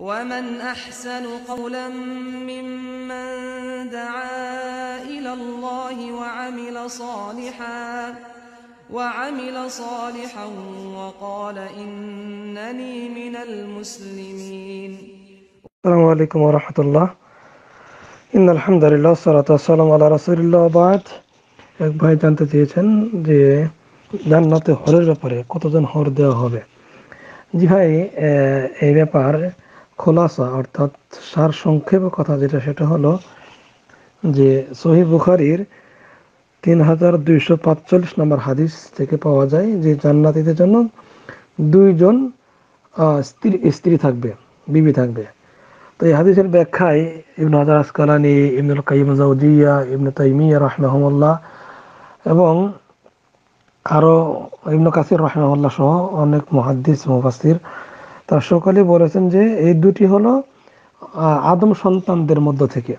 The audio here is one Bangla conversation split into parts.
ومن أحسن قولا ممن دعا إلى الله وعمل صالحا وعمل صالحا وقال إنني من المسلمين السلام عليكم ورحمة الله إن الحمد لله والصلاة والسلام على رسول الله بعد এক ভাই জানতে চেয়েছেন যে জান্নাতে হরের ব্যাপারে কতজন হর দেওয়া হবে জি ভাই এই ব্যাপার খোলাসা অর্থাৎ সার সংক্ষেপ কথা যেটা সেটা হলো যে সহি বুখারির তিন হাজার দুইশো পাঁচচল্লিশ নম্বর হাদিস থেকে পাওয়া যায় যে জান্নাতিদের জন্য দুইজন স্ত্রী স্ত্রী থাকবে বিবি থাকবে তো এই হাদিসের ব্যাখ্যায় ইবন হাজার আসকালানি ইবনুল কাইম জাউজিয়া ইবনু তাইমিয়া রহমাহমল্লাহ এবং আরও ইবন কাসির রহমাহুল্লাহ সহ অনেক মহাদ্দিস মুফাসির তার সকলে বলেছেন যে এই দুটি হলো আদম সন্তানদের মধ্য থেকে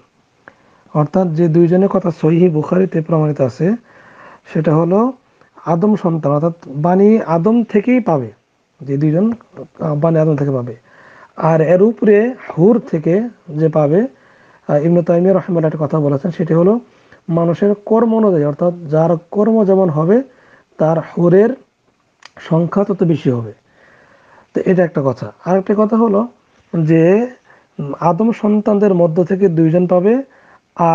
অর্থাৎ যে দুইজনের কথা সহি বুখারিতে প্রমাণিত আছে সেটা হলো আদম সন্তান অর্থাৎ বাণী আদম থেকেই পাবে যে দুইজন বাণী আদম থেকে পাবে আর এর উপরে হুর থেকে যে পাবে ইমন তাইমিয়া রহমাল্লা একটা কথা বলেছেন সেটি হলো মানুষের কর্ম অনুযায়ী অর্থাৎ যার কর্ম যেমন হবে তার হুরের সংখ্যা তত বেশি হবে তো এটা একটা কথা আর একটা কথা হলো যে আদম সন্তানদের মধ্য থেকে দুইজন পাবে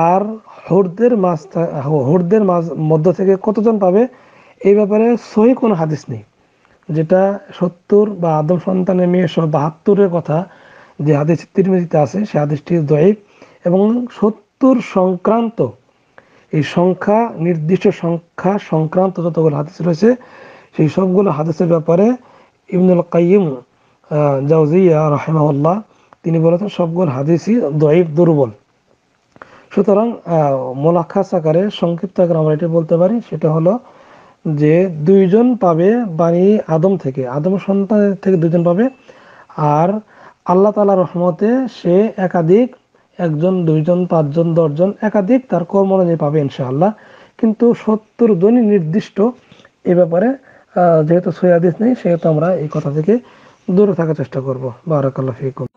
আর হরদের মাছ হরদের মাছ মধ্য থেকে কতজন পাবে এই ব্যাপারে সহি কোনো হাদিস নেই যেটা সত্তর বা আদম সন্তানের মেয়ে বাহাত্তরের কথা যে হাদিস তিরমিজিতে আছে সে হাদিসটি দয়ীব এবং সত্তর সংক্রান্ত এই সংখ্যা নির্দিষ্ট সংখ্যা সংক্রান্ত যতগুলো হাদিস রয়েছে সেই সবগুলো হাদিসের ব্যাপারে ইবনুল কাইম জাউজিয়া রাহেমাউল্লাহ তিনি বলেছেন সবগুলো হাদিসই দয়ীব দুর্বল সুতরাং মোলাক্ষা সাকারে সংক্ষিপ্ত আকারে আমরা এটা বলতে পারি সেটা হলো যে দুইজন পাবে বাণী আদম থেকে আদম সন্তান থেকে দুজন পাবে আর আল্লাহ তালা রহমতে সে একাধিক একজন দুইজন পাঁচজন দশজন একাধিক তার কর্ম অনুযায়ী পাবে ইনশাআল্লাহ কিন্তু সত্তর জনই নির্দিষ্ট এ ব্যাপারে যেহেতু সৈয়াদিস নেই সেহেতু আমরা এই কথা থেকে দূরে থাকার চেষ্টা করবো বারাকাল্লা ফিকুম